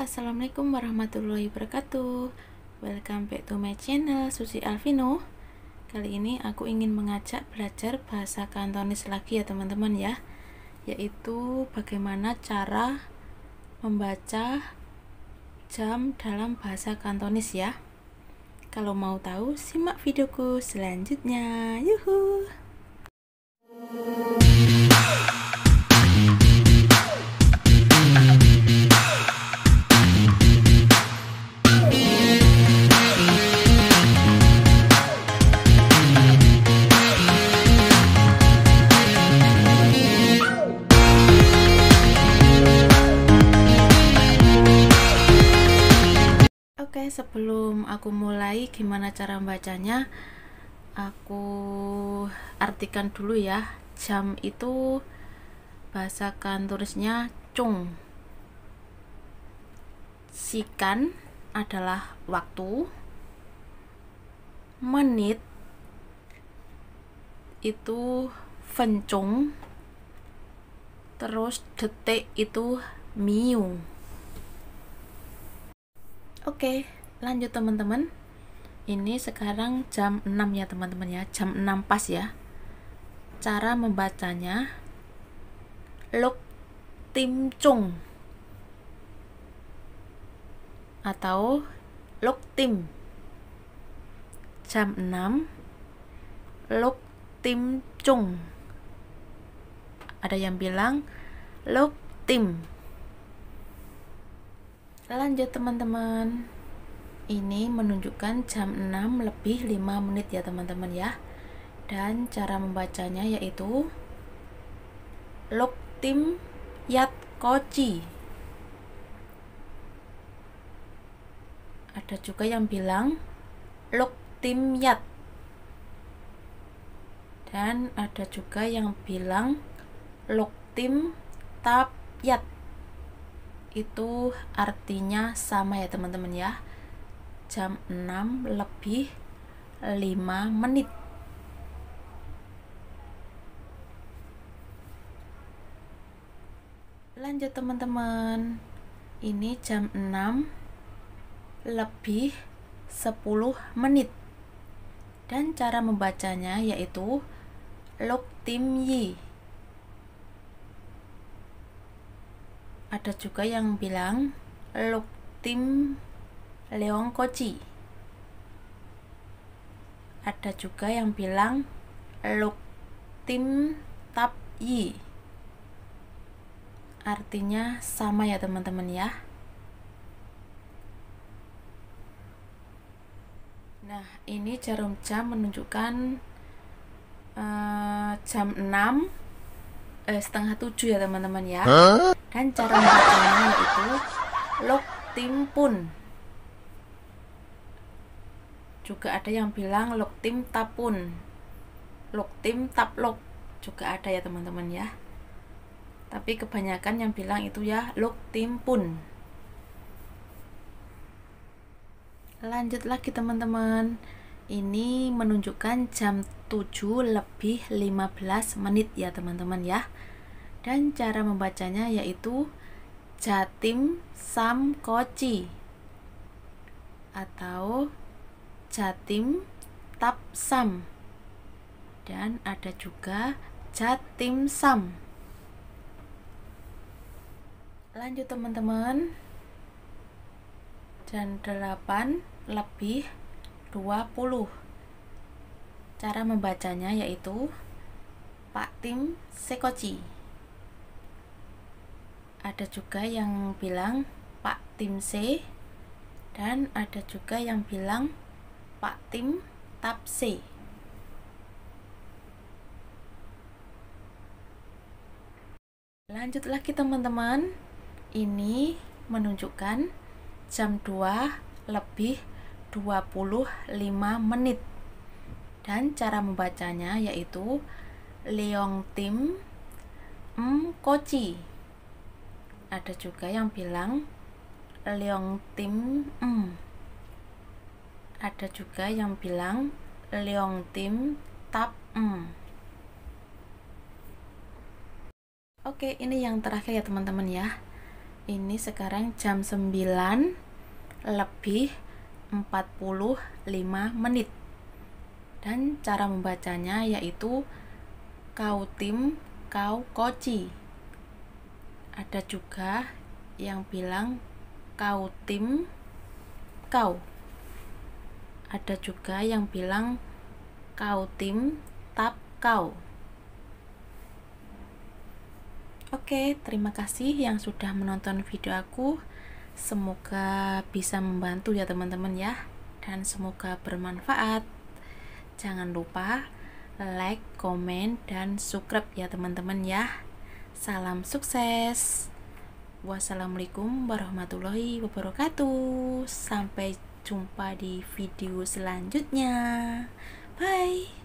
Assalamualaikum warahmatullahi wabarakatuh Welcome back to my channel Susi Alvino Kali ini aku ingin mengajak belajar bahasa kantonis lagi ya teman-teman ya Yaitu bagaimana cara membaca jam dalam bahasa kantonis ya Kalau mau tahu simak videoku selanjutnya Yuhuu okay, sebelum aku mulai gimana cara membacanya, aku artikan dulu ya. Jam itu bahasa kantornya cung. Sikan adalah waktu. Menit itu fencung. Terus detik itu miu. Oke, okay, lanjut teman-teman ini sekarang jam 6 ya teman-teman ya jam 6 pas ya cara membacanya luk timcung atau luk tim jam 6 luk timcung ada yang bilang luk tim lanjut teman-teman ini menunjukkan jam 6 lebih 5 menit ya teman-teman ya dan cara membacanya yaitu Tim Yat Koci ada juga yang bilang Tim Yat dan ada juga yang bilang Tim Loktim yat. itu artinya sama ya teman-teman ya jam 6 lebih 5 menit. Lanjut teman-teman. Ini jam 6 lebih 10 menit. Dan cara membacanya yaitu Lok Tim Yi. Ada juga yang bilang Lok Tim Leong Koci. Ada juga yang bilang Luk Tim Tap Yi. Artinya sama ya teman-teman ya. Nah, ini jarum jam menunjukkan uh, jam 6 eh, setengah tujuh ya teman-teman ya. Huh? Dan jarum membacanya itu Luk Pun juga ada yang bilang loktim tapun loktim taplok juga ada ya teman-teman ya tapi kebanyakan yang bilang itu ya tim pun lanjut lagi teman-teman ini menunjukkan jam 7 lebih 15 menit ya teman-teman ya dan cara membacanya yaitu Jatim sam koci atau Jatim Tapsam dan ada juga Jatim Sam. Lanjut teman-teman. Dan 8 lebih 20. Cara membacanya yaitu Pak Tim Sekoci. Ada juga yang bilang Pak Tim C dan ada juga yang bilang Pak Tim C. Lanjut lagi teman-teman. Ini menunjukkan jam 2 lebih 25 menit. Dan cara membacanya yaitu Leong Tim M Koci. Ada juga yang bilang Leong Tim M ada juga yang bilang Leong Tim Tap Em. Oke, ini yang terakhir ya teman-teman ya. Ini sekarang jam 9 lebih 45 menit. Dan cara membacanya yaitu kau tim kau koci. Ada juga yang bilang kau tim kau ada juga yang bilang kau tim tap kau. Oke, terima kasih yang sudah menonton video aku. Semoga bisa membantu ya teman-teman ya dan semoga bermanfaat. Jangan lupa like, komen, dan subscribe ya teman-teman ya. Salam sukses. Wassalamualaikum warahmatullahi wabarakatuh. Sampai jumpa jumpa di video selanjutnya. Bye.